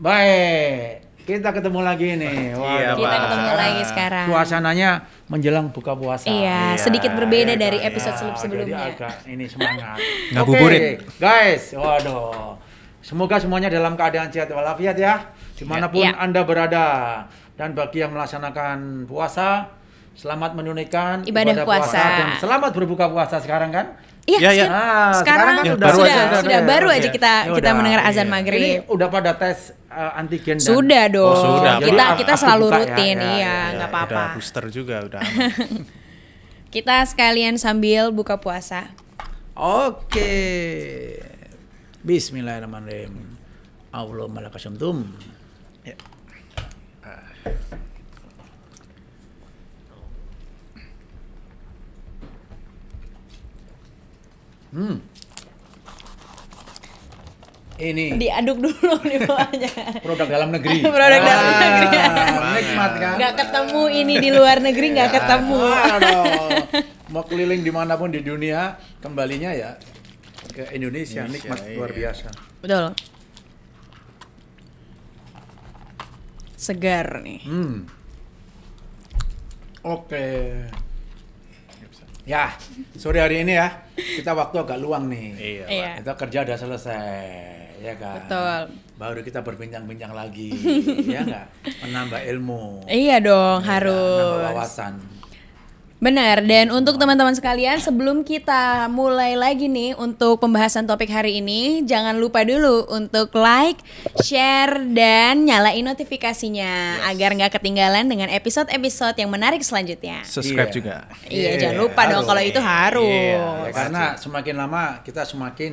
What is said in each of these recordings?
Baik, kita ketemu lagi nih. Wah, iya, kita bah. ketemu lagi ah, sekarang. Suasananya menjelang buka puasa. Iya, iya sedikit berbeda iya, dari episode iya, sebelumnya. Jadi agak ini semangat. Ngabuburit. guys. Waduh. Semoga semuanya dalam keadaan sehat walafiat ya, dimanapun yeah. Ya. Anda berada. Dan bagi yang melaksanakan puasa, selamat menunaikan ibadah, ibadah puasa. puasa dan selamat berbuka puasa sekarang kan. Iya, ya, ya. sekarang, sekarang kan ya, baru sudah, aja, sudah, sudah baru aja iya. kita ya, kita udah, mendengar azan ya. maghrib. Ini udah pada tes uh, antigen dan Sudah dong. Oh, sudah. Kita Jadi, kita selalu buka, ya. rutin, ya, iya, ya, ya. nggak ya, apa-apa. Udah booster juga udah. kita sekalian sambil buka puasa. Oke. Bismillahirrahmanirrahim. Allahumma lakasumtum. Ya. Uh. Hmm. Ini diaduk dulu di bawahnya. Produk dalam negeri. Produk ah, dalam negeri. Nikmat kan? Gak ketemu ini di luar negeri gak ya, ketemu. ketemu. Mau keliling dimanapun di dunia kembalinya ya ke Indonesia, Indonesia nikmat iya. luar iya. biasa. Betul. Segar nih. Hmm. Oke. Okay. Ya, sore hari ini ya kita waktu agak luang nih. Iya. iya. Kita kerja udah selesai, ya kan. Betul. Baru kita berbincang-bincang lagi, ya nggak? Menambah ilmu. Iya dong, ya harus. Menambah wawasan. Benar, dan untuk teman-teman sekalian sebelum kita mulai lagi nih untuk pembahasan topik hari ini Jangan lupa dulu untuk like, share, dan nyalain notifikasinya yes. Agar nggak ketinggalan dengan episode-episode yang menarik selanjutnya Subscribe yeah. juga Iya, yeah, yeah, jangan lupa harus. dong kalau itu harus iya. yeah, Karena semakin lama kita semakin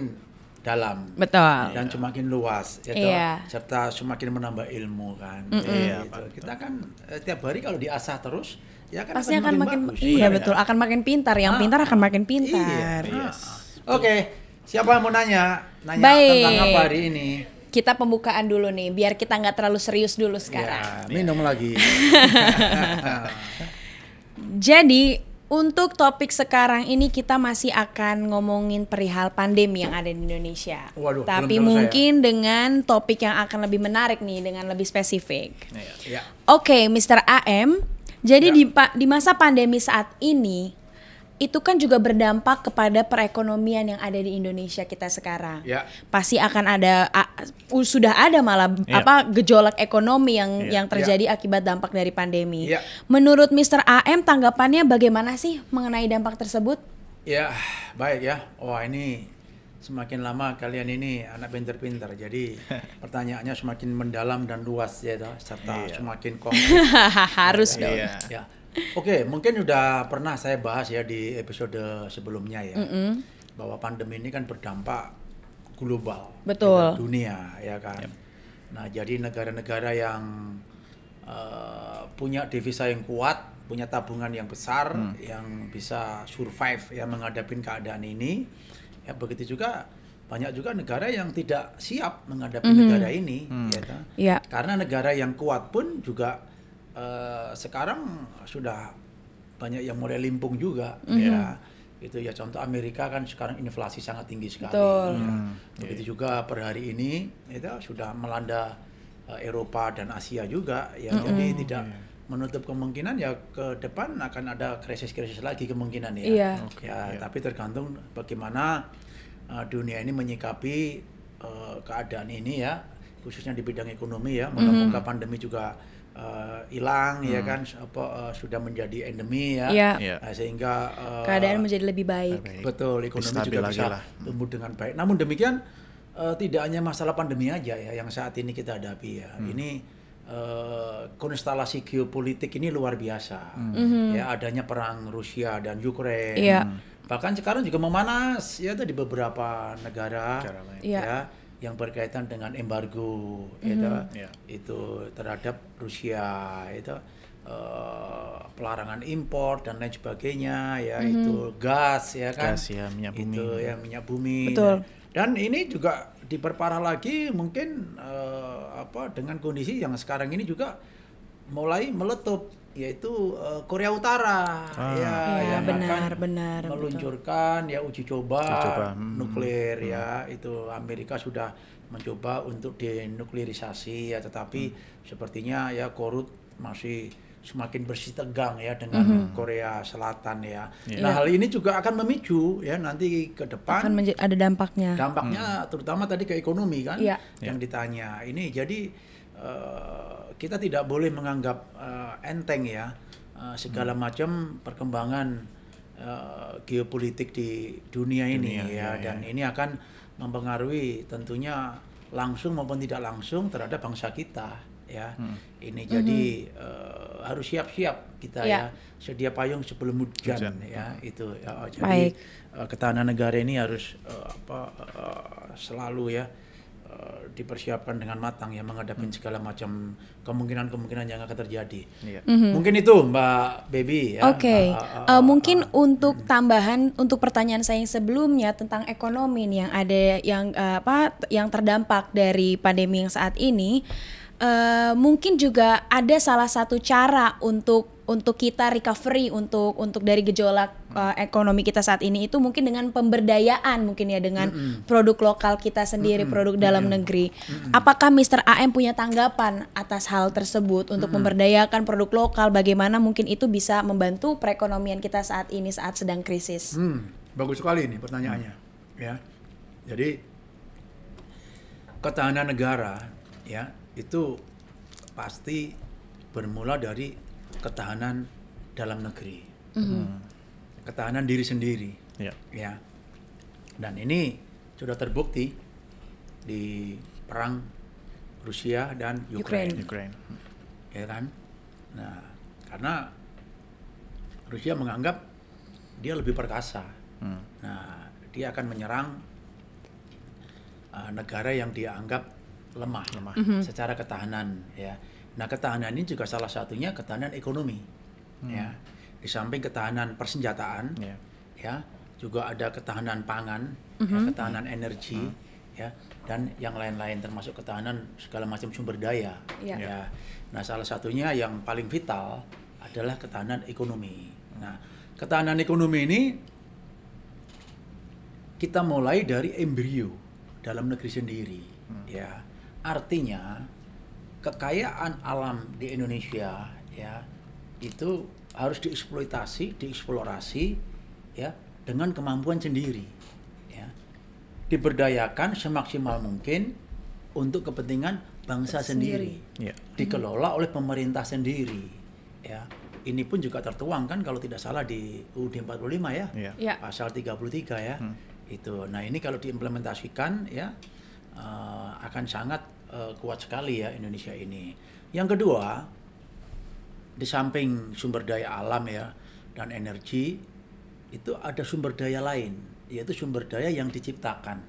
dalam betul dan iya. semakin luas gitu iya. serta semakin menambah ilmu kan mm -hmm. Iya, gitu. kita kan eh, tiap hari kalau diasah terus ya kan pasti akan, makin, makin bagus. iya betul akan makin pintar yang ah. pintar akan makin pintar iya, ah. yes. oke okay. siapa yang mau nanya nanya Baik. tentang apa hari ini kita pembukaan dulu nih biar kita nggak terlalu serius dulu sekarang ya, minum lagi jadi untuk topik sekarang ini kita masih akan ngomongin perihal pandemi yang ada di Indonesia. Waduh, Tapi ya. mungkin saya. dengan topik yang akan lebih menarik nih, dengan lebih spesifik. Ya, ya. Oke, okay, Mr. AM, jadi ya. di di masa pandemi saat ini itu kan juga berdampak kepada perekonomian yang ada di Indonesia kita sekarang. Ya. Pasti akan ada sudah ada malah ya. apa gejolak ekonomi yang ya. yang ya. terjadi ya. akibat dampak dari pandemi. Ya. Menurut Mr. AM tanggapannya bagaimana sih mengenai dampak tersebut? Ya, baik ya. Wah, ini semakin lama kalian ini anak pinter-pinter jadi pertanyaannya semakin mendalam dan luas ya serta iya. semakin kompleks harus ya, dong iya. ya oke okay, mungkin sudah pernah saya bahas ya di episode sebelumnya ya mm -mm. bahwa pandemi ini kan berdampak global betul ya, dunia ya kan yep. nah jadi negara-negara yang uh, punya devisa yang kuat punya tabungan yang besar hmm. yang bisa survive ya menghadapi keadaan ini ya begitu juga banyak juga negara yang tidak siap menghadapi mm -hmm. negara ini hmm. ya yeah. Ya. karena negara yang kuat pun juga uh, sekarang sudah banyak yang mulai limpung juga mm -hmm. ya itu ya contoh Amerika kan sekarang inflasi sangat tinggi sekali ya. Hmm. begitu yeah. juga per hari ini itu ya sudah melanda uh, Eropa dan Asia juga ya mm -hmm. jadi tidak yeah menutup kemungkinan ya ke depan akan ada krisis-krisis lagi kemungkinan ya. Iya. Okay, iya. ya, iya. tapi tergantung bagaimana uh, dunia ini menyikapi uh, keadaan ini ya, khususnya di bidang ekonomi ya. moga mm -hmm. pandemi juga eh, hilang hmm. ya mm-hmm. kan apa uh, sudah menjadi endemi ya Yeah. Iya. Iya. sehingga uh, keadaan menjadi lebih baik. Betul, ekonomi juga bisa lah. Mm. tumbuh dengan baik. Namun demikian uh, tidak hanya masalah pandemi aja ya yang saat ini kita hadapi ya. Hmm. Ini Uh, konstelasi geopolitik ini luar biasa, mm-hmm. ya adanya perang Rusia dan Ukraina, iya. yeah. bahkan sekarang juga memanas ya di beberapa negara, negara iya. ya yang berkaitan dengan embargo mm-hmm. itu mhm. yeah. itu terhadap Rusia itu uh, pelarangan impor dan lain sebagainya ya mm-hmm. itu gas ya kan gas ya minyak bumi itu ya minyak bumi Betul. dan ini juga diperparah lagi mungkin uh, apa dengan kondisi yang sekarang ini juga mulai meletup yaitu uh, Korea Utara ah. ya, ya yang ya, benar akan benar meluncurkan betul. ya uji coba, uji coba. Hmm. nuklir hmm. ya hmm. itu Amerika sudah mencoba untuk denuklirisasi ya tetapi hmm. sepertinya ya Korut masih semakin bersih tegang ya dengan mm -hmm. Korea Selatan ya. Yeah. Nah hal ini juga akan memicu ya nanti ke depan akan ada dampaknya. Dampaknya mm. terutama tadi ke ekonomi kan yeah. yang ditanya. Ini jadi uh, kita tidak boleh menganggap uh, enteng ya uh, segala mm. macam perkembangan uh, geopolitik di dunia, dunia ini ya, iya, iya, dan ini akan mempengaruhi tentunya langsung maupun tidak langsung terhadap bangsa kita ya. Hmm. Ini jadi hmm. uh, harus siap-siap kita ya. ya sedia payung sebelum hujan, hujan. ya hmm. itu. Ya, oh, jadi Uh, ketahanan negara ini harus uh, apa uh, selalu ya dipersiapkan dengan matang ya menghadapi hmm. segala macam kemungkinan-kemungkinan yang akan terjadi. Yeah. Mm-hmm. Mungkin itu Mbak Baby ya. Oke. Okay. Uh, uh, uh, mungkin uh, untuk hmm. tambahan uh, untuk pertanyaan saya yang sebelumnya tentang ekonomi nih yang ada yang uh, apa yang terdampak dari pandemi yang saat ini Eh, mungkin juga ada salah satu cara untuk untuk kita recovery untuk untuk dari gejolak uh, ekonomi kita saat ini itu mungkin dengan pemberdayaan mungkin ya dengan mm -hmm. produk lokal kita sendiri mm -hmm. produk dalam mm -hmm. negeri. Mm -hmm. Apakah Mr. AM punya tanggapan atas hal tersebut untuk mm -hmm. memberdayakan produk lokal bagaimana mungkin itu bisa membantu perekonomian kita saat ini saat sedang krisis? Hmm, bagus sekali ini pertanyaannya ya. Jadi ketahanan negara ya itu pasti bermula dari ketahanan dalam negeri, mm -hmm. ketahanan diri sendiri, yeah. ya. Dan ini sudah terbukti di perang Rusia dan Ukraine, Ukraine. ya kan? Nah, karena Rusia menganggap dia lebih perkasa, mm. nah dia akan menyerang uh, negara yang dianggap lemah, lemah. Mm -hmm. secara ketahanan ya. Nah ketahanan ini juga salah satunya ketahanan ekonomi hmm. ya. Di samping ketahanan persenjataan yeah. ya, juga ada ketahanan pangan, mm -hmm. ya, ketahanan mm energi mm ya dan yang lain-lain termasuk ketahanan segala macam sumber daya yeah. ya. Nah salah satunya yang paling vital adalah ketahanan ekonomi. Nah ketahanan ekonomi ini kita mulai dari embrio dalam negeri sendiri hmm. ya Artinya kekayaan alam di Indonesia ya itu harus dieksploitasi, dieksplorasi ya dengan kemampuan sendiri ya. Diberdayakan semaksimal mungkin untuk kepentingan bangsa sendiri. sendiri. Ya. Dikelola oleh pemerintah sendiri ya. Ini pun juga tertuang kan kalau tidak salah di UUD 45 ya, ya. ya. Pasal 33 ya. Hmm. Itu. Nah, ini kalau diimplementasikan ya uh, akan sangat Eh, kuat sekali ya Indonesia ini. Yang kedua, di samping sumber daya alam ya dan energi itu ada sumber daya lain, yaitu sumber daya yang diciptakan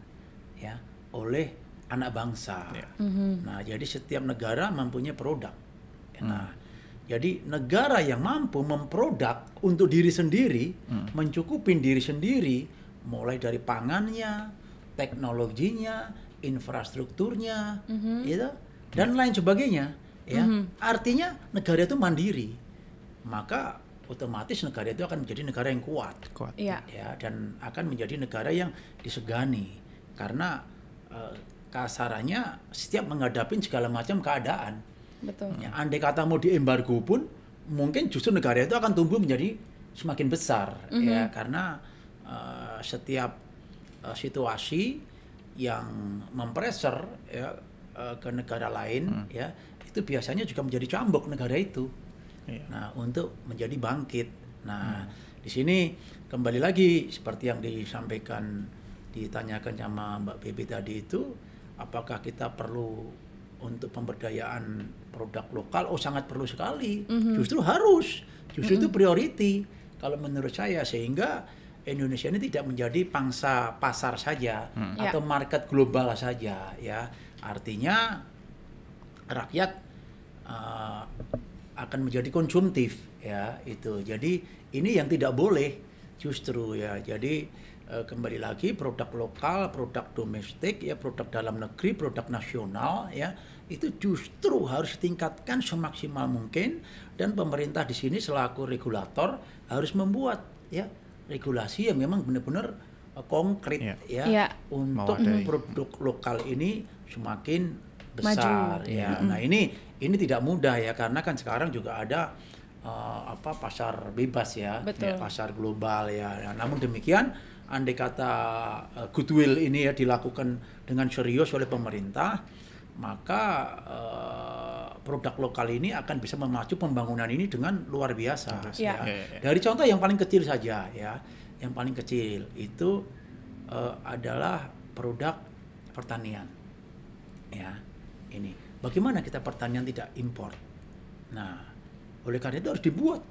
ya oleh anak bangsa. Ya. Mm-hmm. Nah, jadi setiap negara mempunyai produk. Nah, mm. Jadi negara yang mampu memproduk untuk diri sendiri, mm. mencukupin diri sendiri, mulai dari pangannya, teknologinya, infrastrukturnya, mm-hmm. gitu, dan lain sebagainya. Ya, mm-hmm. artinya negara itu mandiri, maka otomatis negara itu akan menjadi negara yang kuat, kuat. Ya. ya, dan akan menjadi negara yang disegani karena uh, kasarannya setiap menghadapi segala macam keadaan. Betul. Ya, andai kata mau embargo pun, mungkin justru negara itu akan tumbuh menjadi semakin besar mm -hmm. ya mhm. karena uh, setiap uh, situasi yang mempreser ya eh, ke negara lain hmm. ya itu biasanya juga menjadi cambuk negara itu. Iya. Nah, untuk menjadi bangkit. Nah, hmm. di sini kembali lagi seperti yang disampaikan ditanyakan sama Mbak Bebe tadi itu apakah kita perlu untuk pemberdayaan produk lokal oh sangat perlu sekali mm -hmm. justru harus justru mm -hmm. itu priority kalau menurut saya sehingga Indonesia ini tidak menjadi pangsa pasar saja hmm. Ya. atau yeah. market global saja ya artinya rakyat uh, akan menjadi konsumtif ya itu jadi ini yang tidak boleh justru ya jadi uh, kembali lagi produk lokal produk domestik ya produk dalam negeri produk nasional ya itu justru harus ditingkatkan semaksimal mungkin dan pemerintah di sini selaku regulator harus membuat ya regulasi yang memang benar-benar eh, konkret iya. ya, ya, ya. untuk mhm. produk lokal ini semakin besar Maju. ya. Mm -hmm. Nah ini ini tidak mudah ya karena kan sekarang juga ada uh, apa pasar bebas ya, Betul. Ya, pasar global ya. Nah, namun demikian andai kata uh, goodwill ini ya dilakukan dengan serius oleh pemerintah maka uh, produk lokal ini akan bisa memacu pembangunan ini dengan luar biasa. Ya. Ya. Dari contoh yang paling kecil saja ya, yang paling kecil itu uh, adalah produk pertanian. Ya, ini. Bagaimana kita pertanian tidak impor? Nah, oleh karena itu harus dibuat,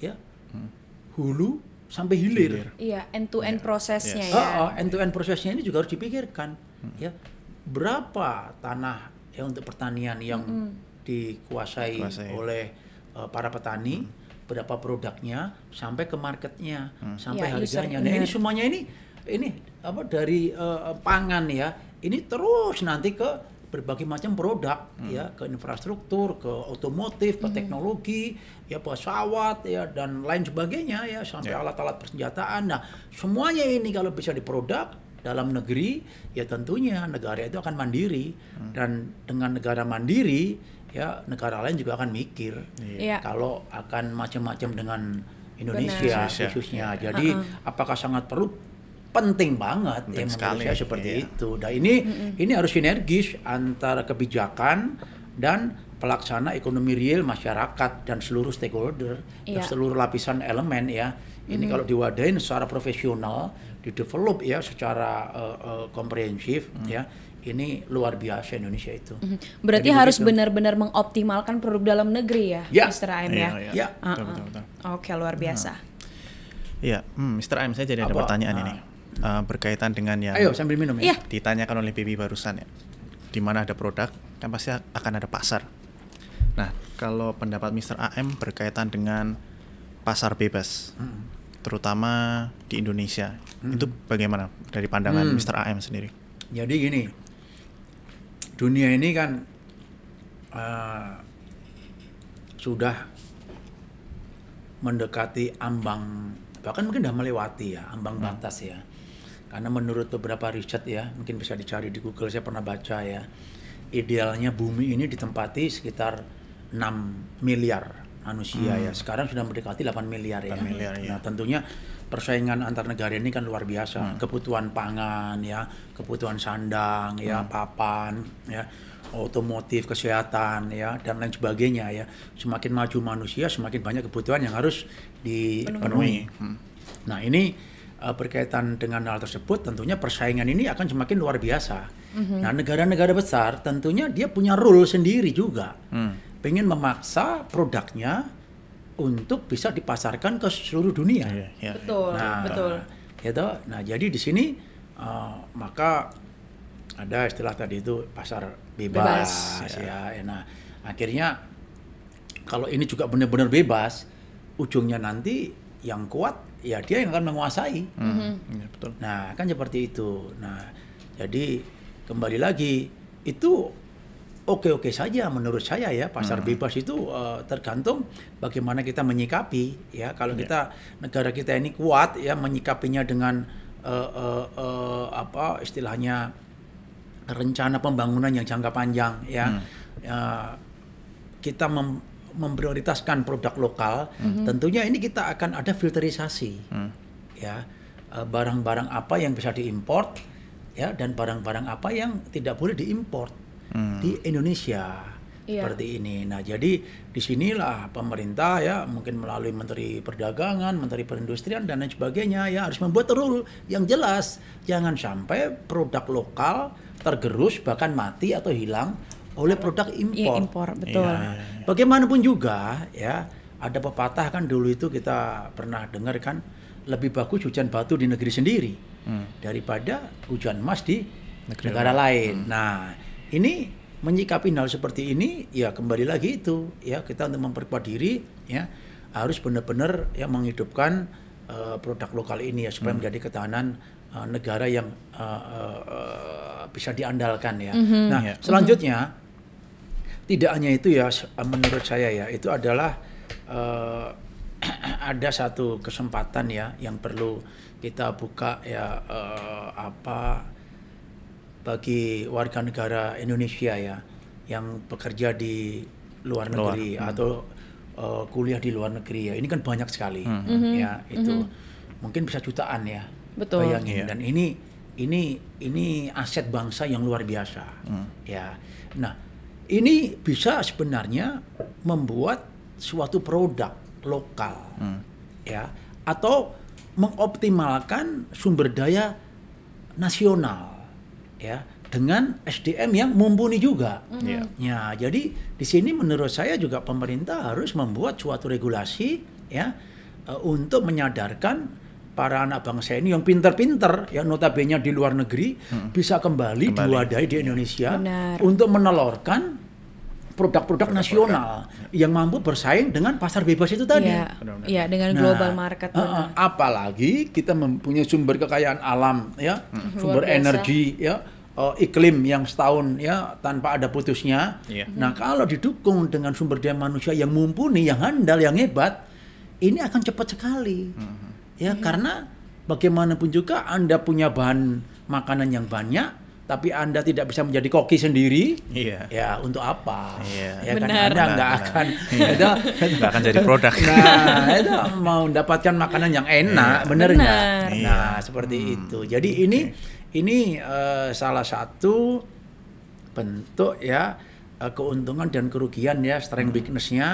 ya. Hmm. Hulu sampai hilir. Iya, end to end prosesnya ya. Oh, oh, end to end prosesnya ini juga harus dipikirkan, hmm. ya. Berapa tanah ya untuk pertanian yang hmm dikuasai Kuasai. oleh uh, para petani hmm. berapa produknya sampai ke marketnya hmm. sampai ya, harganya nah ini semuanya ini ini apa dari uh, pangan ya ini terus nanti ke berbagai macam produk hmm. ya ke infrastruktur, ke otomotif, ke hmm. teknologi, ya pesawat ya dan lain sebagainya ya sampai alat ya. alat-alat persenjataan. Nah, semuanya ini kalau bisa diproduk dalam negeri, ya tentunya negara itu akan mandiri hmm. dan dengan negara mandiri ya negara lain juga akan mikir yeah. kalau akan macam-macam dengan Indonesia khususnya. Iya. Jadi uh huh apakah sangat perlu? Penting banget penting ya sekali. saya seperti yeah. itu. Dan ini mm -hmm. ini harus sinergis antara kebijakan dan pelaksana ekonomi real masyarakat dan seluruh stakeholder yeah. dan seluruh lapisan elemen ya. Ini mm-hmm. kalau diwadahin secara profesional, di develop ya secara uh, uh, komprehensif mm-hmm. ya ini luar biasa Indonesia itu. Mhm. Berarti Jadi harus benar-benar mengoptimalkan produk dalam negeri ya, ya. Mr. Aim iya, ya. Iya, ya. Ah, ah. Oke, luar nah. biasa. Iya, hmm, Mr. Aim saya jadi ada pertanyaan nah. ini uh, eh, berkaitan dengan yang Ayo, sambil minum ya. Iya. ditanyakan oleh Bibi barusan ya. Di mana ada produk, kan pasti akan ada pasar. Nah, kalau pendapat Mr. AM berkaitan dengan pasar bebas, hmm. terutama di Indonesia, hmm. itu bagaimana dari pandangan hmm. Mr. AM sendiri? Jadi gini, dunia ini kan uh, sudah mendekati ambang bahkan mungkin sudah melewati ya ambang hmm. batas ya karena menurut beberapa riset ya mungkin bisa dicari di Google saya pernah baca ya idealnya bumi ini ditempati sekitar 6 miliar manusia ya. hmm. ya sekarang sudah mendekati 8 miliar 8 ya miliar, iya. nah, ya. tentunya persaingan antar negara ini kan luar biasa. Hmm. Kebutuhan pangan ya, kebutuhan sandang ya, hmm. papan ya, otomotif, kesehatan ya dan lain sebagainya ya. Semakin maju manusia, semakin banyak kebutuhan yang harus dipenuhi. Hmm. Nah, ini uh, berkaitan dengan hal tersebut tentunya persaingan ini akan semakin luar biasa. Hmm. Nah, negara-negara besar tentunya dia punya rule sendiri juga. Hmm. Pengen memaksa produknya untuk bisa dipasarkan ke seluruh dunia. Ya, ya. Betul, nah, betul. Ya toh, Nah, jadi di sini uh, maka ada istilah tadi itu pasar bebas, bebas ya. ya. Nah, akhirnya kalau ini juga benar-benar bebas, ujungnya nanti yang kuat ya dia yang akan menguasai. Mm-hmm. Ya, betul. Nah, kan seperti itu. Nah, jadi kembali lagi itu oke-oke saja menurut saya ya pasar hmm. bebas itu uh, tergantung bagaimana kita menyikapi ya kalau yeah. kita negara kita ini kuat ya menyikapinya dengan uh, uh, uh, apa istilahnya rencana pembangunan yang jangka panjang ya hmm. uh, kita mem memprioritaskan produk lokal hmm. tentunya ini kita akan ada filterisasi hmm. ya barang-barang uh, apa yang bisa diimpor ya dan barang-barang apa yang tidak boleh diimpor hmm. di Indonesia yeah. seperti ini. Nah jadi disinilah pemerintah ya mungkin melalui Menteri Perdagangan, Menteri Perindustrian dan lain sebagainya ya harus membuat rule yang jelas. Jangan sampai produk lokal tergerus bahkan mati atau hilang oleh produk iya, impor. Ya, impor betul. Ya. Bagaimanapun juga ya ada pepatah kan dulu itu kita pernah dengar kan lebih bagus hujan batu di negeri sendiri hmm. daripada hujan emas di negeri negara lain. Hmm. Nah ini menyikapi hal seperti ini ya kembali lagi itu ya kita untuk memperkuat diri ya harus benar-benar ya menghidupkan uh, produk lokal ini ya supaya hmm. menjadi ketahanan uh, negara yang uh, uh, bisa diandalkan ya. Mm -hmm. Nah yeah. selanjutnya mm -hmm. tidak hanya itu ya menurut saya ya itu adalah uh, ada satu kesempatan ya yang perlu kita buka ya uh, apa bagi warga negara Indonesia ya yang bekerja di luar negeri luar. Hmm. atau uh, kuliah di luar negeri ya ini kan banyak sekali hmm. hmm. ya hmm. itu hmm. mungkin bisa jutaan ya Betul. bayangin yeah. dan ini ini ini aset bangsa yang luar biasa hmm. ya nah ini bisa sebenarnya membuat suatu produk lokal hmm. ya atau mengoptimalkan sumber daya nasional ya dengan SDM yang mumpuni juga. mm Ya, jadi di sini menurut saya juga pemerintah harus membuat suatu regulasi ya eh, untuk menyadarkan para anak bangsa ini yang pinter-pinter yang notabene di luar negeri hmm. bisa kembali, kembali. diwadai di Indonesia Benar. untuk menelorkan produk-produk nasional produk. Ya. yang mampu bersaing dengan pasar bebas itu tadi. Iya, ya, dengan nah, global market. Uh, uh, apalagi kita mempunyai sumber kekayaan alam, ya, hmm. sumber energi, ya, uh, iklim yang setahun ya tanpa ada putusnya. Iya. Nah hmm. kalau didukung dengan sumber daya manusia yang mumpuni, yang handal, yang hebat, ini akan cepat sekali. Hmm. Ya iya. karena bagaimanapun juga anda punya bahan makanan yang banyak tapi Anda tidak bisa menjadi koki sendiri, yeah. ya untuk apa? yeah. Ya kan, Benar. kan Anda nggak akan, iya. itu nggak akan jadi produk. Nah, itu mau mendapatkan makanan yang enak, yeah. Iya. Nah, iya. seperti hmm. itu. Jadi okay. ini ini uh, salah satu bentuk ya uh, keuntungan dan kerugian ya, strength hmm. weakness-nya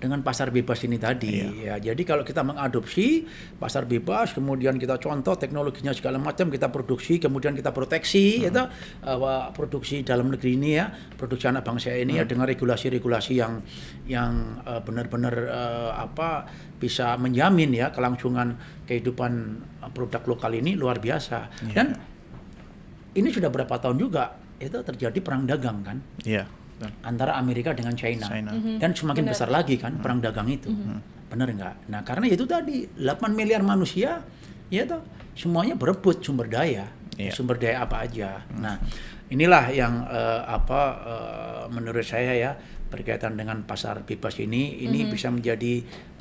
dengan pasar bebas ini tadi. Iya. Ya, jadi kalau kita mengadopsi pasar bebas, kemudian kita contoh teknologinya segala macam kita produksi, kemudian kita proteksi, hmm. itu ya uh, produksi dalam negeri ini ya, produksi anak bangsa ini ya hmm. ya dengan regulasi-regulasi yang yang uh, benar-benar uh, apa bisa menjamin ya kelangsungan kehidupan eh, produk lokal ini luar biasa. iya. Dan ini sudah berapa tahun juga itu terjadi perang dagang kan? Iya antara Amerika dengan China, China. Mm -hmm. dan semakin Bener. besar lagi kan mm -hmm. perang mhm. dagang itu, mm -hmm. benar nggak? Nah karena itu tadi 8 miliar manusia ya toh semuanya berebut sumber daya, yeah. sumber daya apa aja. Mm -hmm. Nah Inilah yang uh, apa uh, menurut saya ya berkaitan dengan pasar bebas ini ini mm -hmm. bisa menjadi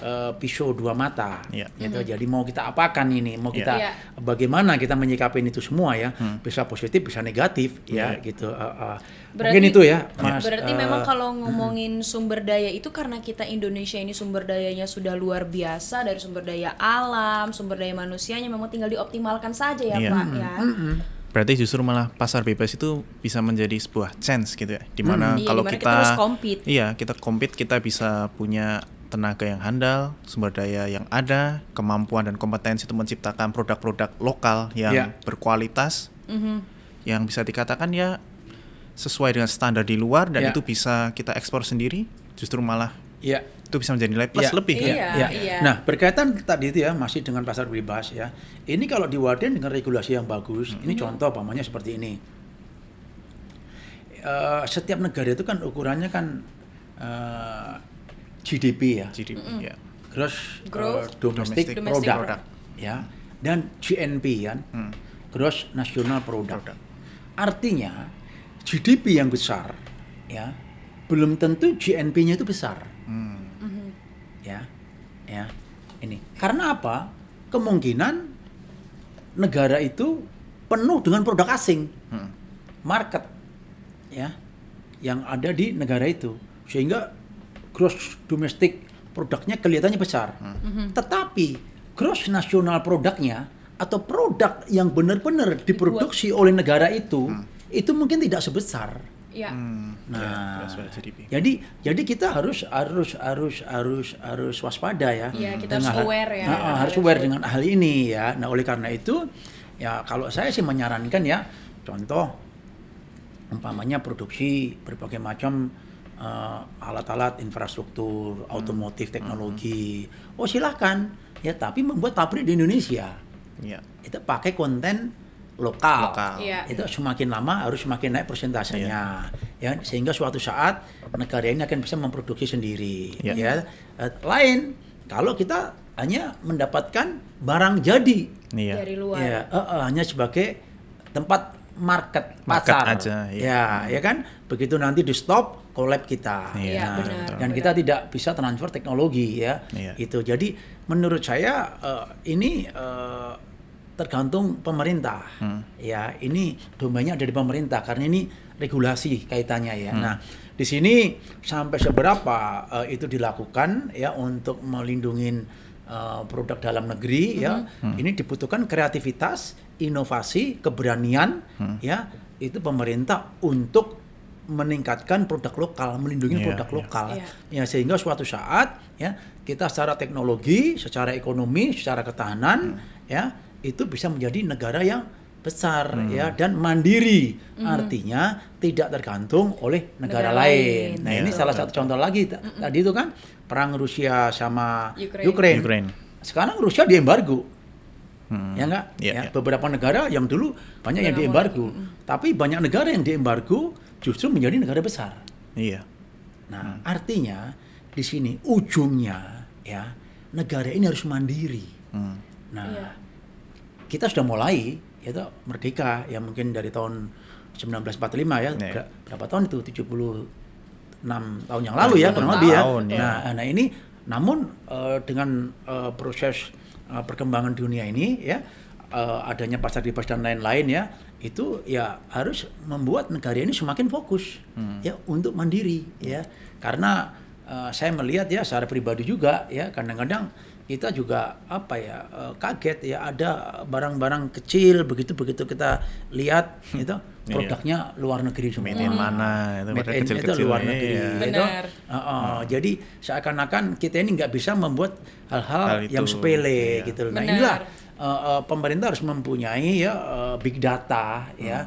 uh, pisau dua mata yeah. gitu. Mm -hmm. Jadi mau kita apakan ini? Mau iya. kita yeah. bagaimana kita menyikapi itu semua ya? Hmm. Bisa positif, bisa negatif yeah. ya iya. gitu. Uh, uh. Berarti, Mungkin itu ya, iya. Mas. Berarti uh, memang kalau mhm. ngomongin mm. sumber daya itu karena kita Indonesia ini sumber dayanya sudah luar biasa dari sumber daya alam, sumber daya manusianya memang tinggal dioptimalkan saja ya, yeah. Pak mm -hmm. ya. Mm -hmm berarti justru malah pasar bebas itu bisa menjadi sebuah chance gitu ya dimana hmm, iya, kalau kita, kita iya kita compete kita bisa punya tenaga yang handal, sumber daya yang ada, kemampuan dan kompetensi untuk menciptakan produk-produk lokal yang yeah. berkualitas, mm-hmm. yang bisa dikatakan ya sesuai dengan standar di luar dan yeah. itu bisa kita ekspor sendiri, justru malah ya. itu bisa menjadi nilai plus ya. lebih kan? Ya. Ya. Nah berkaitan tadi itu ya masih dengan pasar bebas ya. Ini kalau di Warden dengan regulasi yang bagus, hmm. ini contoh pamannya seperti ini. Uh, setiap negara itu kan ukurannya kan uh, eh, GDP ya. GDP mm -hmm. ya. Gross, eh, Gross uh, domestic, domestic product, product ya. Dan GNP ya. Kan, hmm. Gross national product. product. Artinya GDP yang besar ya belum tentu GNP-nya itu besar hmm. hmm ya ya ini karena apa kemungkinan negara itu penuh dengan produk asing hmm. market ya yang ada di negara itu sehingga gross domestik produknya kelihatannya besar hmm. Mhm. tetapi gross nasional produknya atau produk yang benar-benar diproduksi oleh negara itu hmm. itu mungkin tidak sebesar Ya. Hmm. Iya, nah, ya, jadi jadi kita harus harus harus harus harus waspada ya. Iya, kita ya. harus aware ya. Nah, harus, harus aware dengan hal ini ya. Nah, oleh karena itu ya kalau saya sih menyarankan ya contoh umpamanya produksi berbagai macam eh, alat-alat uh, infrastruktur, hmm. otomotif, teknologi. Hmm. Oh, silahkan ya, tapi membuat pabrik di Indonesia. Ya. Itu pakai konten lokal, lokal. Yeah. itu semakin lama harus semakin naik persentasenya yeah. ya sehingga suatu saat negara ini akan bisa memproduksi sendiri yeah. ya eh, lain kalau kita hanya mendapatkan barang jadi yeah. dari ya, luar ya, uh, uh, hanya sebagai tempat market, market pasar aja, iya. ya ya kan begitu nanti di stop collab kita. Iya, nah, benar, dan benar. kita iya. tidak bisa transfer teknologi ya. Iya. Itu. Jadi menurut saya uh, ini uh, tergantung pemerintah. Hmm. Ya, ini domainnya ada di pemerintah karena ini regulasi kaitannya ya. Hmm. Nah, di sini sampai seberapa uh, itu dilakukan ya untuk melindungi uh, produk dalam negeri hmm. ya. Hmm. Ini dibutuhkan kreativitas, inovasi, keberanian hmm. ya itu pemerintah untuk meningkatkan produk lokal, melindungi yeah, produk yeah. lokal. Yeah. Ya sehingga suatu saat ya kita secara teknologi, secara ekonomi, secara ketahanan hmm. ya itu bisa menjadi negara yang besar hmm. ya dan mandiri hmm. artinya tidak tergantung oleh negara, negara lain. lain. Nah, ya, ini salah satu contoh lagi hmm. tadi itu kan perang Rusia sama Ukraina. Ukraine. Sekarang Rusia diembargo. Hmm. Ya enggak? Ya, ya, ya. beberapa negara yang dulu banyak negara yang diembargo, hmm. tapi banyak negara yang diembargo justru menjadi negara besar. Iya. Nah, hmm. artinya di sini ujungnya ya negara ini harus mandiri. Hmm. Nah, iya kita sudah mulai ya itu merdeka ya mungkin dari tahun 1945 ya yeah. Iya. berapa tahun itu 76 tahun yang lalu ya kurang lebih ya. ya. Nah, nah ini namun uh, dengan uh, proses uh, perkembangan dunia ini ya uh, adanya pasar bebas dan lain-lain ya itu ya harus membuat negara ini semakin fokus hmm. ya untuk mandiri ya karena uh, saya melihat ya secara pribadi juga ya kadang-kadang kita juga apa ya eh, kaget ya ada barang-barang kecil begitu begitu kita lihat itu iya. produknya iya. luar negeri semua. Made in hmm. mana itu Made kecil -kecil itu luar ya. negeri iya. itu. Uh, uh, hmm. Jadi seakan-akan kita ini nggak bisa membuat hal-hal yang sepele iya. gitu. Nah inilah uh, uh, pemerintah harus mempunyai ya uh, big data ya. hmm. ya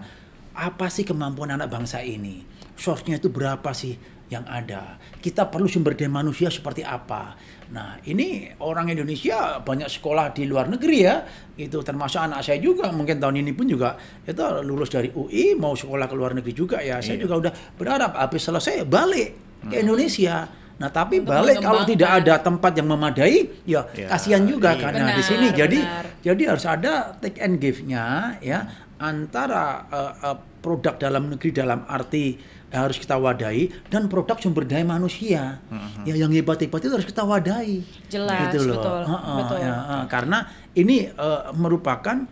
apa sih kemampuan anak bangsa ini source-nya itu berapa sih yang ada kita perlu sumber daya manusia seperti apa Nah, ini orang Indonesia banyak sekolah di luar negeri ya, itu termasuk anak saya juga mungkin tahun ini pun juga itu lulus dari UI mau sekolah ke luar negeri juga ya. Saya iya. juga udah berharap habis selesai ya balik ke hmm. Indonesia. Nah, tapi Untuk balik kalau tidak ada tempat yang memadai, ya, ya kasihan juga iya. karena benar, di sini. Benar. Jadi jadi harus ada take and give-nya ya antara uh, uh, produk dalam negeri dalam arti harus kita wadai dan produk sumber daya manusia uh-huh. ya yang hebat-hebat itu harus kita wadai jelas gitu betul uh -uh, betul ya, uh, karena ini uh, merupakan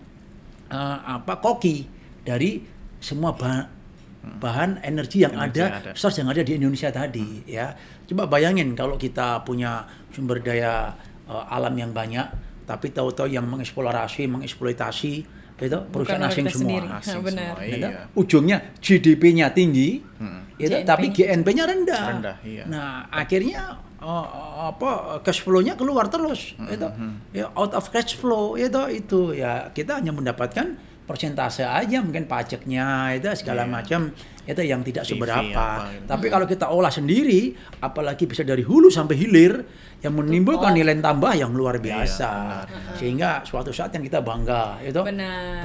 uh, apa koki dari semua bahan mm. bahan energi yang energi ada, ada, source yang ada di Indonesia tadi hmm. ya. Coba bayangin kalau kita punya sumber daya uh, alam yang banyak tapi tahu-tahu yang mengeksplorasi, mengeksploitasi itu perusahaan Bukan asing semua. Sendiri. Asing Benar. semua. Iya. ujungnya GDP-nya tinggi, hmm. itu GNP tapi GNP-nya rendah. rendah iya. Nah, akhirnya uh, apa cash flow-nya keluar terus hmm. itu. Hmm, hmm. Ya out of cash flow itu itu ya kita hanya mendapatkan persentase aja mungkin pajaknya itu segala yeah. macam itu yang tidak TV seberapa. Apa, gitu. Tapi hmm. kalau kita olah sendiri apalagi bisa dari hulu sampai hilir yang menimbulkan nilai tambah yang luar iya, biasa iya, sehingga suatu saat yang kita bangga itu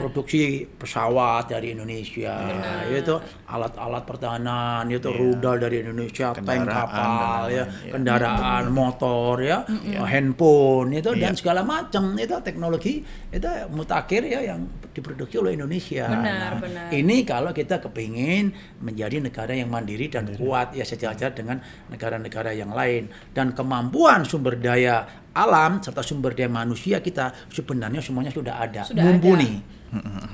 produksi pesawat dari Indonesia benar. itu alat-alat pertahanan itu iya. rudal dari Indonesia tank kapal ya iya. kendaraan iya. motor ya iya. handphone itu iya. dan segala macam itu teknologi itu mutakhir ya yang diproduksi oleh Indonesia benar, nah, benar. ini kalau kita kepingin menjadi negara yang mandiri dan benar. kuat ya sejajar dengan negara-negara yang lain dan kemampuan sumber daya alam serta sumber daya manusia kita sebenarnya semuanya sudah ada sudah mumpuni ada.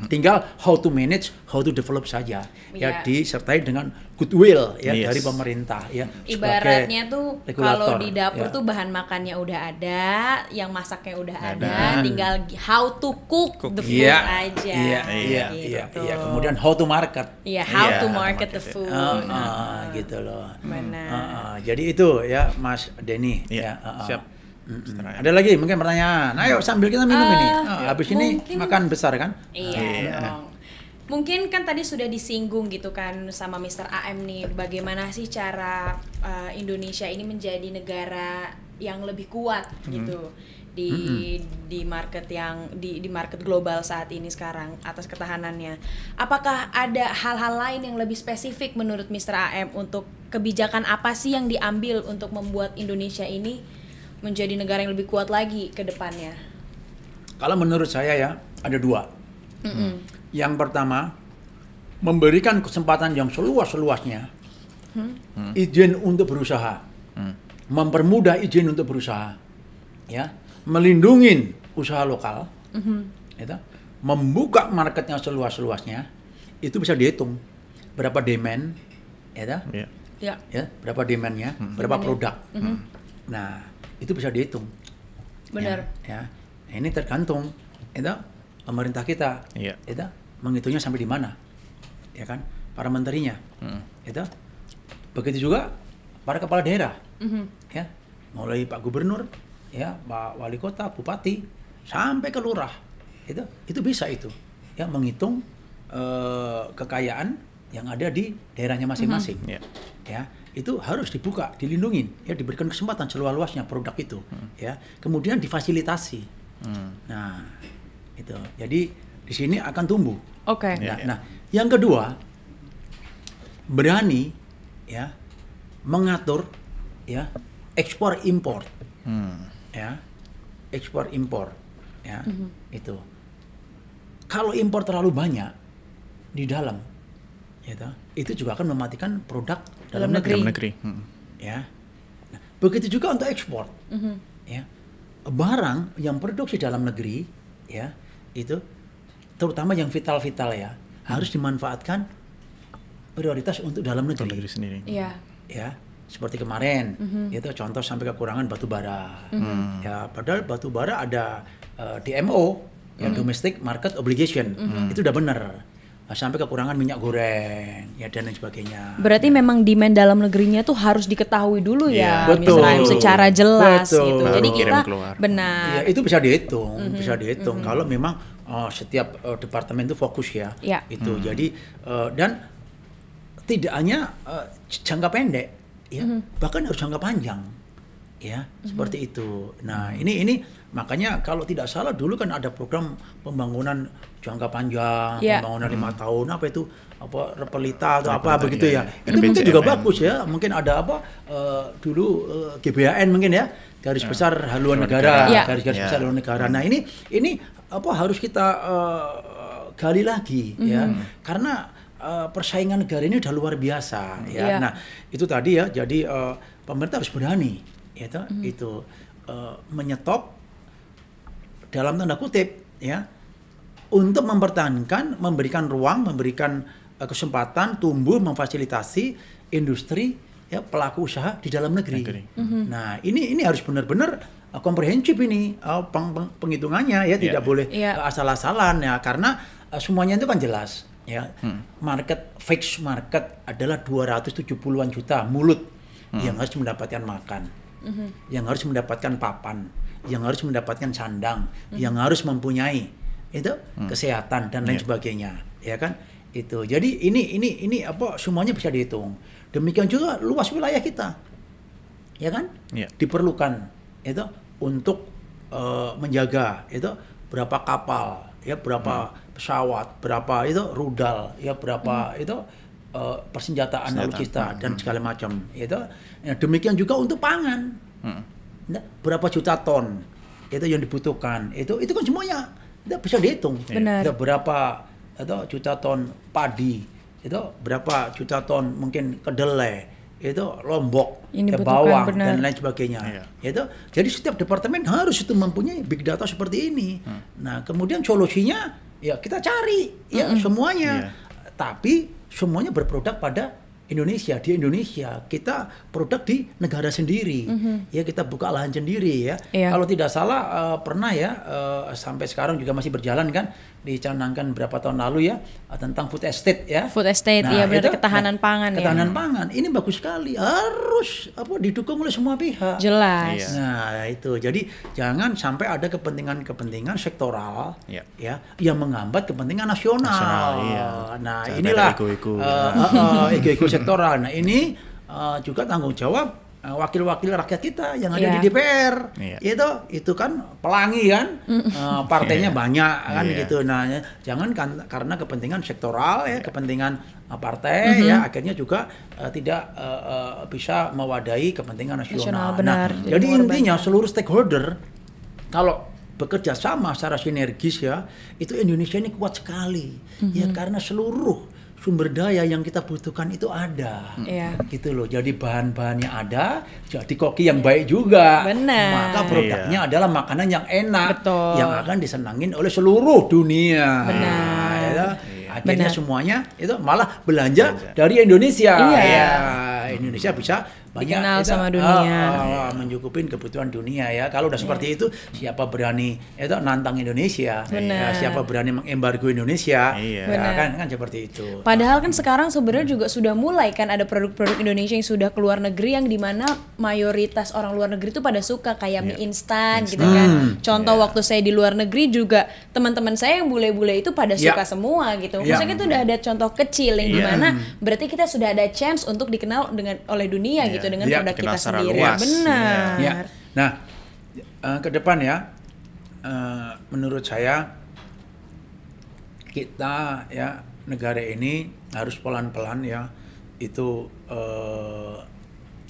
Tinggal how to manage, how to develop saja. Ya, ya disertai dengan goodwill ya yes. dari pemerintah ya. Ibaratnya tuh kalau di dapur yeah. tuh bahan makannya udah ada, yang masaknya udah ada, ada. tinggal how to cook, cook. the iya. food yeah. aja. Iya, iya, iya. Iya, gitu. iya, iya. Kemudian how to market. Iya, yeah, how yeah, to market, the food. Uh, uh, uh. gitu loh. Benar. Uh, uh. Jadi itu ya Mas Denny yeah. ya. Uh, uh. Siap hmm Ada lagi mungkin pertanyaan. Ayo iya. sambil kita minum uh, ini. Eh, ah, habis mungkin, ini makan besar kan? Iya. iya. Mungkin kan tadi sudah disinggung gitu kan sama Mr. AM nih bagaimana sih cara uh, Indonesia ini menjadi negara yang lebih kuat hmm gitu di hmm di market yang di di market global saat ini sekarang atas ketahanannya. Apakah ada hal-hal lain yang lebih spesifik menurut Mr. AM untuk kebijakan apa sih yang diambil untuk membuat Indonesia ini menjadi negara yang lebih kuat lagi ke depannya? Kalau menurut saya ya ada dua. Mm -mm. Yang pertama memberikan kesempatan yang seluas luasnya hmm? hmm. izin untuk berusaha, Mm. mempermudah izin untuk berusaha, ya melindungi usaha lokal, hmm. itu membuka marketnya seluas luasnya itu bisa dihitung berapa demand, gitu. iya. ya, yeah. ya, berapa demandnya, hmm. berapa produk. Mm-hmm. Hmm. Nah itu bisa dihitung. Benar. Ya, ya. ini tergantung, itu ya pemerintah kita, iya. ya. itu menghitungnya sampai di mana, ya kan? Para menterinya, hmm. itu ya begitu juga para kepala daerah, mm-hmm. ya, mulai Pak Gubernur, ya, Pak Wali Kota, Bupati, sampai ke lurah, itu ya itu bisa itu, ya menghitung uh, kekayaan yang ada di daerahnya masing-masing, mm-hmm. yeah. ya itu harus dibuka, dilindungi, ya diberikan kesempatan seluas-luasnya produk itu, hmm. ya. Kemudian difasilitasi. Hmm. Nah, itu. Jadi di sini akan tumbuh. Oke. Okay. Nah, yeah, yeah. nah, yang kedua berani ya mengatur ya ekspor impor. Hmm. Ya. Ekspor impor ya. Mm -hmm. Itu. Kalau impor terlalu banyak di dalam ya itu juga akan mematikan produk dalam, negeri. Dalam negeri. Hmm. Ya. Nah, begitu juga untuk ekspor. Mm -hmm. Ya. Barang yang produksi dalam negeri ya, itu terutama yang vital-vital ya, hmm. harus dimanfaatkan prioritas untuk dalam negeri. Dalam negeri sendiri. yeah. Ya. Seperti kemarin, mm -hmm. itu contoh sampai kekurangan batu bara. Mm -hmm. Ya, padahal batu bara ada uh, eh, DMO, ya, mm -hmm. domestic market obligation. Mm -hmm. Itu udah benar Nah, sampai kekurangan minyak goreng ya dan lain sebagainya. Berarti ya. memang demand dalam negerinya tuh harus diketahui dulu iya, ya, ya misalnya secara jelas betul. gitu. Jadi kita keluar. benar. Ya, itu bisa dihitung, mm -hmm. bisa dihitung. Mm -hmm. Kalau memang uh, setiap uh, departemen itu fokus ya, ya. itu. Mm -hmm. Jadi uh, dan tidak hanya uh, jangka pendek, ya, mm -hmm. bahkan harus jangka panjang, ya mm -hmm. seperti itu. Nah mm-hmm. ini ini Makanya kalau tidak salah dulu kan ada program pembangunan jangka panjang, yeah. pembangunan lima hmm. tahun apa itu apa repelita atau apa, apa begitu ya, ya. ya. Itu mungkin juga bagus ya. Mungkin ada apa uh, dulu uh, eh, GBHN mungkin ya garis yeah. besar haluan negara, negara. Ya. garis garis yeah. besar ya. haluan negara. Nah hmm. ini ini apa harus kita uh, gali lagi mm -hmm. ya karena uh, persaingan negara ini udah luar biasa hmm. ya. Yeah. Nah itu tadi ya jadi uh, pemerintah harus berani ya mm -hmm. itu uh, menyetop dalam tanda kutip ya untuk mempertahankan, memberikan ruang, memberikan eh, kesempatan tumbuh memfasilitasi industri ya pelaku usaha di dalam negeri. negeri. Mm-hmm. Nah, ini ini harus benar-benar eh, komprehensif ini uh, peng, peng, penghitungannya ya yeah. tidak boleh yeah. Iya. asal-asalan ya karena semuanya itu kan jelas ya. Hmm. Market fix market adalah 270-an juta mulut hmm. yang harus mendapatkan makan. hmm Yang harus mendapatkan papan yang harus mendapatkan sandang, hmm. yang harus mempunyai itu hmm. kesehatan dan lain yeah. sebagainya, ya kan? Itu. Jadi ini ini ini apa semuanya bisa dihitung. Demikian juga luas wilayah kita. Ya kan? Yeah. Diperlukan itu untuk uh, menjaga itu berapa kapal, ya berapa hmm. pesawat, berapa itu rudal, ya berapa hmm. itu eh, persenjataan alutsista dan hmm. segala macam. Itu ya, demikian juga untuk pangan. Hmm berapa juta ton itu yang dibutuhkan itu itu kan semuanya tidak bisa dihitung iya. Benar. berapa atau juta ton padi itu berapa juta ton mungkin kedelai itu lombok Ini ya, eh, bawang benar. dan lain sebagainya iya. itu jadi setiap departemen harus itu mempunyai big data seperti ini hmm. nah kemudian solusinya ya kita cari ya mm -hmm. semuanya yeah. tapi semuanya berproduk pada Indonesia di Indonesia kita produk di negara sendiri mm -hmm. ya kita buka lahan sendiri ya yeah. kalau tidak salah uh, pernah ya uh, sampai sekarang juga masih berjalan kan dicanangkan berapa tahun lalu ya tentang food estate ya. Food estate, nah, iya itu, ketahanan nah, pangan ketahanan ya. Ketahanan pangan ini bagus sekali, harus apa didukung oleh semua pihak. Jelas. Iya. Nah itu, jadi jangan sampai ada kepentingan-kepentingan sektoral iya. ya yang menghambat kepentingan nasional. nasional iya. Nah Saat inilah ego-ego uh, uh, sektoral. Nah ini uh, juga tanggung jawab Eh, wakil-wakil rakyat kita yang ada yeah. di iya. DPR yeah. itu itu kan pelangi kan uh, partainya yeah. banyak kan yeah. gitu nah ya, jangan kan karena kepentingan sektoral ya yeah. kepentingan eh, partai mm -hmm. ya akhirnya juga uh, tidak uh, uh, bisa mewadahi kepentingan nasional, nasional nah, benar. nah jadi, jadi intinya seluruh stakeholder kalau bekerja sama secara sinergis ya itu Indonesia ini kuat sekali mm -hmm. ya karena seluruh sumber daya yang kita butuhkan itu ada. Yeah. Gitu loh. Jadi bahan-bahannya ada, jadi koki yang baik juga. Benar. Maka produknya yeah. adalah makanan yang enak Betul. yang akan disenangin oleh seluruh dunia. Benar. Ya, iya. akhirnya Benar. semuanya itu malah belanja, belanja dari Indonesia. Iya. Yeah. Ya, Indonesia bisa dikenal kita, sama dunia. Uh, ah, uh, ah, ah, mencukupi kebutuhan dunia ya. Kalau udah iya. seperti itu, siapa berani itu nantang Indonesia? yeah. siapa berani mengembargo Indonesia? Iya. Ya, kan kan seperti itu. Padahal kan sekarang sebenarnya juga sudah mulai kan ada produk-produk Indonesia yang sudah keluar negeri yang dimana mayoritas orang luar negeri itu pada suka kayak yeah. mie iya. instan gitu kan. Hmm. Contoh yeah. waktu saya di luar negeri juga teman-teman saya yang bule-bule itu pada yeah. suka semua gitu. Yeah. Maksudnya itu udah ada contoh kecil yang yeah. dimana hmm. berarti kita sudah ada chance untuk dikenal dengan oleh dunia yeah. gitu gitu dengan ya, produk kita, sendiri. Luas. Benar. Iya. Nah, ya. Nah, ke depan ya, eh, menurut saya kita ya negara ini harus pelan-pelan ya itu eh,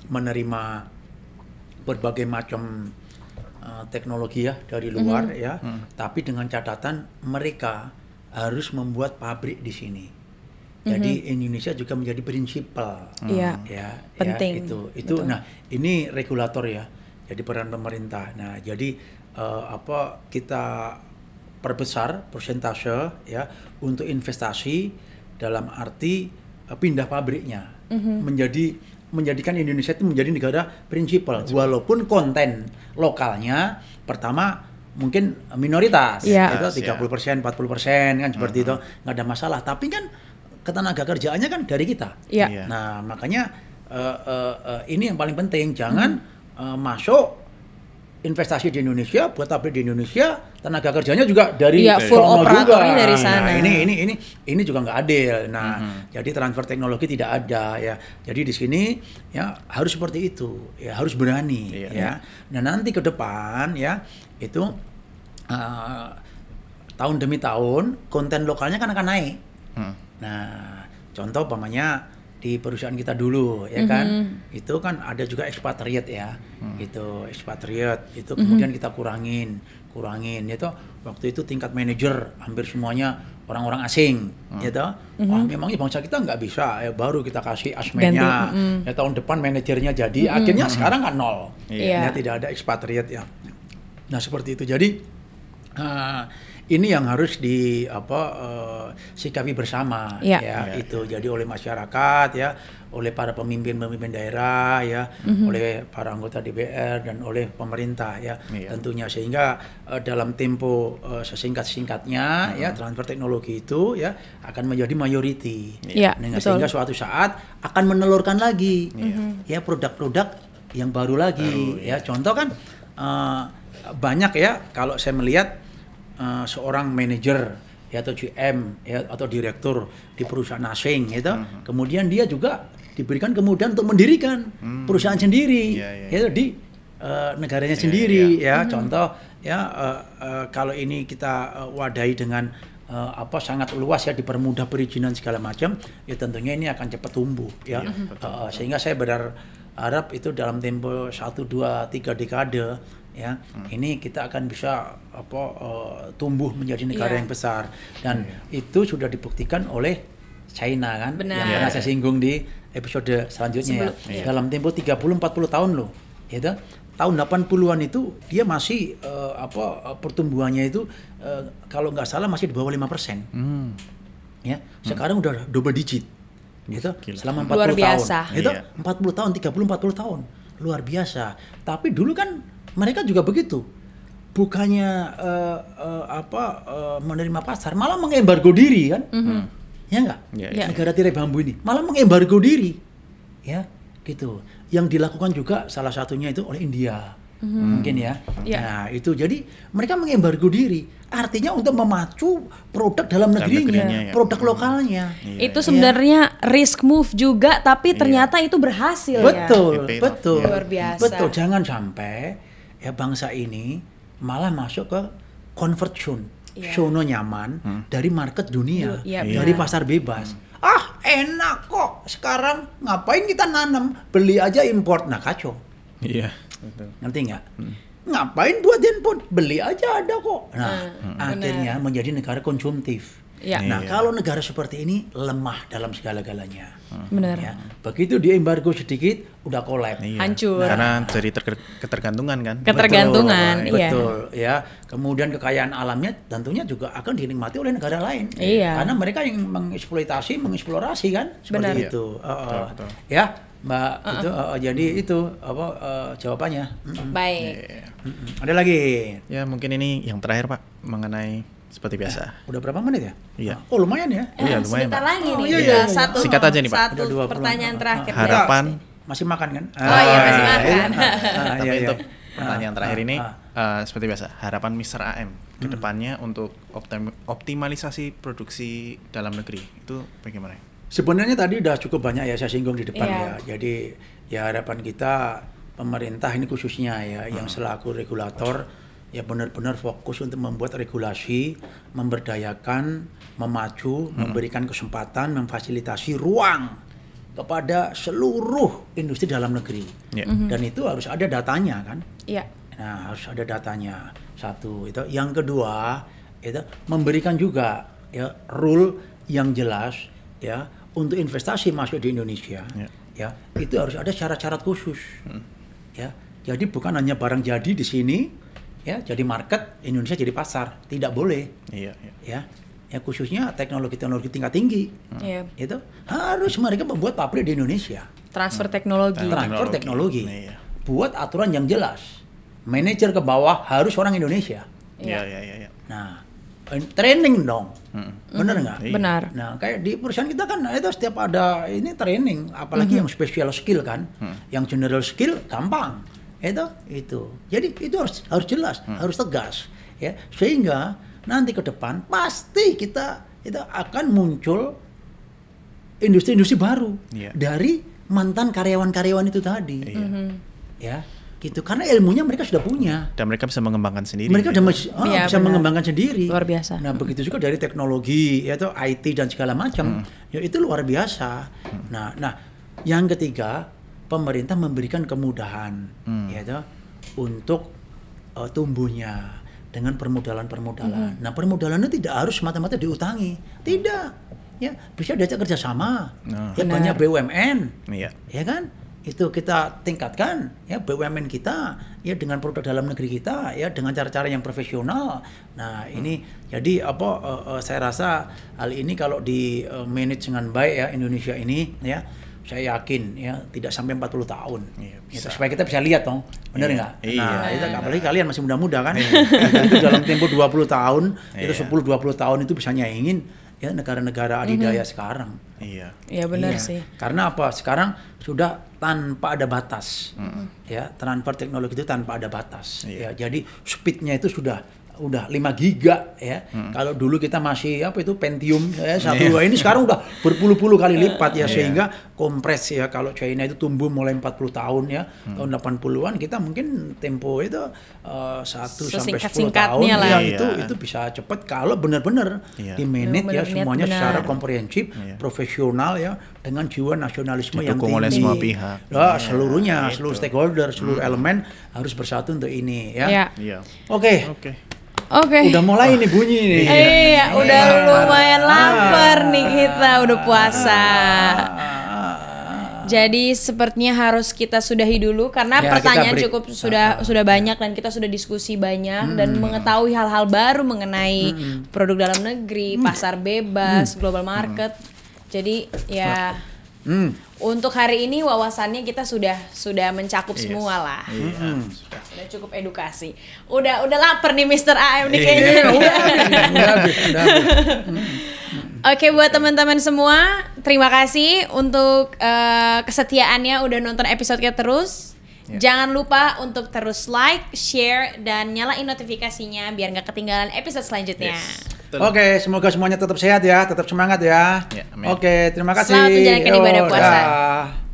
menerima berbagai macam teknologi ya dari luar mm -hmm. ya, mm. tapi dengan catatan mereka harus membuat pabrik di sini. Jadi mm-hmm. Indonesia juga menjadi prinsipal. Mm. Iya. Hmm. Ya, Penting. Ya, itu itu Betul. nah ini regulator ya. Jadi peran pemerintah. Nah, jadi uh, apa kita perbesar persentase ya untuk investasi dalam arti uh, pindah pabriknya mm -hmm. menjadi menjadikan Indonesia itu menjadi negara prinsipal walaupun konten lokalnya pertama mungkin minoritas yeah. itu 30 persen yeah. 40 persen kan seperti mm -hmm. itu nggak ada masalah tapi kan ketenaga kerjaannya kan dari kita. Ya. Nah makanya uh, uh, uh, ini yang paling penting jangan hmm. uh, masuk investasi di Indonesia buat tapi di Indonesia tenaga kerjanya juga dari ya, full juga. dari nah, sana. Nah, ini ini ini ini juga nggak adil. Nah, -hmm. jadi transfer teknologi tidak ada ya. Jadi di sini ya harus seperti itu. Ya harus berani iya. ya. ya. Nah, nanti ke depan ya itu uh, tahun demi tahun konten lokalnya kan akan naik. Hmm Nah, contoh pamannya di perusahaan kita dulu ya kan mm-hmm. itu kan ada juga ekspatriat ya hmm. itu ekspatriat itu mhm. kemudian mm-hmm. kita kurangin kurangin itu ya waktu itu tingkat manajer hampir semuanya orang-orang asing hmm. ya toh mm-hmm. wah memangnya bangsa kita nggak bisa ya baru kita kasih asmennya mm-hmm. ya tahun depan manajernya jadi mm-hmm. akhirnya mm-hmm. sekarang kan nol yeah. Iya. ya tidak ada ekspatriat ya nah seperti itu jadi uh, ini yang harus di apa uh, sikapi bersama iya. ya, ya, ya itu ya. jadi oleh masyarakat ya oleh para pemimpin-pemimpin daerah ya mm-hmm. oleh para anggota DPR dan oleh pemerintah ya iya. tentunya sehingga uh, dalam tempo uh, sesingkat-singkatnya mm-hmm. ya transfer teknologi itu ya akan menjadi mayoriti ya. Iya, sehingga suatu saat akan menelurkan lagi mm ya produk-produk yang baru lagi baru, ya. ya contoh kan uh, banyak ya kalau saya melihat uh, seorang manajer ya atau GM ya atau direktur di perusahaan asing gitu. Mm-hmm. Kemudian dia juga diberikan kemudian untuk mendirikan hmm perusahaan sendiri yeah, yeah, yeah. ya iya. di uh, negaranya yeah, sendiri yeah. ya. Mm-hmm. Contoh ya uh, uh, kalau ini kita uh, wadahi dengan uh, apa sangat luas ya dipermudah perizinan segala macam ya tentunya ini akan cepat tumbuh ya. Yeah, iya, uh, sehingga saya benar harap itu dalam tempo 1 2 3 dekade ya hmm. ini kita akan bisa apa uh, tumbuh menjadi negara yeah. yang besar dan yeah. itu sudah dibuktikan oleh China kan Benar. yang yeah. pernah saya iya. singgung di episode selanjutnya ya. Sebelum, ya. Yeah. dalam tempo 30 40 tahun loh gitu tahun 80-an itu dia masih uh, apa pertumbuhannya itu uh, kalau nggak salah masih di bawah 5%. Hmm. Ya, hmm. sekarang hmm. udah double digit. Gitu. Gila. Selama 40 Luar biasa. Gitu. Iya. tahun. Itu Yeah. 40 tahun, 30 40 tahun. Luar biasa. Tapi dulu kan mereka juga begitu bukannya uh, uh, apa uh, menerima pasar malah mengembargo diri kan mm-hmm. Hmm. ya enggak yeah, yeah. negara tirai bambu ini malah mengembargo diri ya gitu yang dilakukan juga salah satunya itu oleh India mm-hmm. mungkin ya yeah. nah itu jadi mereka mengembargo diri artinya untuk memacu produk dalam negerinya, dalam negerinya ya. produk mm-hmm. lokalnya yeah. itu iya. sebenarnya yeah. risk move juga tapi iya. ternyata yeah. itu berhasil betul ya? betul iya. luar biasa betul jangan sampai ya bangsa ini malah masuk ke convert zone yeah. nyaman hmm. dari market dunia yeah, iya. dari pasar bebas hmm. ah enak kok sekarang ngapain kita nanam beli aja import nah kacau iya yeah. ngerti nggak hmm. ngapain buat handphone beli aja ada kok nah hmm. akhirnya Bener. menjadi negara konsumtif Ya. Nah, iya. kalau negara seperti ini lemah dalam segala-galanya. Hmm. Benar. Ya. Begitu dia embargo sedikit, udah kolab. Iya. Hancur. Nah, Karena jadi ketergantungan kan. Ketergantungan, betul, iya. Betul, ya. Kemudian kekayaan alamnya tentunya juga akan dinikmati oleh negara lain. Iya. Karena mereka yang mengeksploitasi, mengeksplorasi kan, seperti Benar. Iya. itu. Uh, uh, betul, Ya. Mbak uh -uh. itu uh, jadi hmm. itu apa uh, jawabannya. Mm Baik. Yeah. Hmm, ada lagi? Ya mungkin ini yang terakhir Pak mengenai seperti eh, biasa. Eh, udah berapa menit ya? Iya. Ah, oh lumayan ya. Eh, iya ah, lumayan. Sebentar lagi oh, nih. Iya iya, iya, iya, satu. Singkat aja nih pak. Satu dua pertanyaan terakhir. Ah, harapan. Iya, masih makan kan? Oh iya masih makan. iya. tapi iya, untuk pertanyaan terakhir ini uh, seperti biasa harapan Mr. AM hmm. kedepannya untuk optim optimalisasi produksi dalam negeri itu bagaimana? Sebenarnya tadi udah cukup banyak ya saya singgung di depan yeah. ya. Jadi ya harapan kita pemerintah ini khususnya ya hmm. yang selaku regulator ya benar-benar fokus untuk membuat regulasi, memberdayakan, memacu, hmm. memberikan kesempatan, memfasilitasi ruang kepada seluruh industri dalam negeri. Yeah. Mm -hmm. Dan itu harus ada datanya kan? Yeah. Nah, harus ada datanya. Satu itu, yang kedua itu memberikan juga ya rule yang jelas ya untuk investasi masuk di Indonesia. Yeah. Ya, itu harus ada syarat-syarat khusus. Hmm. Ya. Jadi bukan hanya barang jadi di sini ya jadi market Indonesia jadi pasar tidak boleh iya, iya. ya ya khususnya teknologi-teknologi tingkat tinggi hmm. Iya. itu harus mereka membuat pabrik di Indonesia transfer teknologi transfer teknologi, teknologi. Iya, iya. buat aturan yang jelas manajer ke bawah harus orang Indonesia iya iya iya ya. nah eh, training dong hmm. benar hmm, nggak hmm. benar nah kayak di perusahaan kita kan itu setiap ada ini training apalagi hmm. yang special skill kan hmm. yang general skill gampang itu itu jadi itu harus harus jelas hmm. harus tegas ya sehingga nanti ke depan pasti kita itu akan muncul industri-industri baru yeah. dari mantan karyawan-karyawan itu tadi yeah. Mm -hmm. ya gitu karena ilmunya mereka sudah punya dan mereka bisa mengembangkan sendiri mereka sudah oh, ya, bisa benar. mengembangkan sendiri luar biasa nah begitu juga dari teknologi yaitu IT dan segala macam hmm. ya itu luar biasa hmm. nah nah yang ketiga pemerintah memberikan kemudahan hmm. ya toh, untuk uh, tumbuhnya dengan permodalan-permodalan. Hmm. Nah, permodalannya tidak harus semata-mata diutangi. Tidak. Ya, bisa diajak kerjasama. Nah. Ya, banyak BUMN. Iya. Ya kan? Itu kita tingkatkan ya BUMN kita ya dengan produk dalam negeri kita ya dengan cara-cara yang profesional. Nah, hmm. ini jadi apa uh, uh, saya rasa hal ini kalau di uh, manage dengan baik ya Indonesia ini ya saya yakin ya tidak sampai 40 tahun iya, ya, gitu. supaya kita bisa lihat dong benar iya. nggak iya, nah iya, itu, apalagi kalian masih muda-muda kan iya. itu dalam tempo 20 tahun itu 10 20 tahun itu bisa nyaingin ya negara-negara mhm. adidaya mm -hmm. sekarang iya iya benar iya. sih karena apa sekarang sudah tanpa ada batas mm -hmm. ya transfer teknologi itu tanpa ada batas iya. ya jadi speednya itu sudah udah 5 giga ya. Hmm. Kalau dulu kita masih apa itu Pentium ya satu yeah. ini sekarang udah berpuluh-puluh kali iya. lipat ya yeah. sehingga kompres ya kalau China itu tumbuh mulai 40 tahun ya hmm. tahun 80-an kita mungkin tempo itu uh, sampai 10 tahun ya iya, itu yeah. itu bisa cepat kalau benar-benar yeah. di manage ya semuanya bener. secara komprehensif, yeah. profesional ya dengan jiwa nasionalisme Didukung yang tinggi. semua pihak. Nah, ya, seluruhnya, seluruh stakeholder, seluruh hmm. elemen harus bersatu untuk ini ya. Yeah. Yeah. Oke. Okay. Okay. Oke. Okay. Udah mulai nih bunyi nih. Iya, iya, iya. iya. udah ah. lumayan ah. lapar nih kita, udah puasa. Ah. Jadi sepertinya harus kita sudahi dulu karena ya, pertanyaan cukup sudah sudah banyak dan kita sudah diskusi banyak hmm. dan mengetahui hal-hal baru mengenai hmm. produk dalam negeri, hmm. pasar bebas, hmm. global market. Hmm. Jadi ya Hmm. Untuk hari ini wawasannya kita sudah sudah mencakup yes. semua lah. Yeah. Iya, hmm. Sudah. cukup edukasi. Udah udah lapar nih Mr. AM nih iya. kayaknya. Oke buat teman-teman semua, terima kasih untuk uh, kesetiaannya udah nonton episode kita terus. Yeah. Jangan lupa untuk terus like, share, dan nyalain notifikasinya biar nggak ketinggalan episode selanjutnya. Yes. Oke, okay, semoga semuanya tetap sehat ya, tetap semangat ya. ya Oke, okay, terima kasih. Selamat menjalankan ibadah puasa. Ya.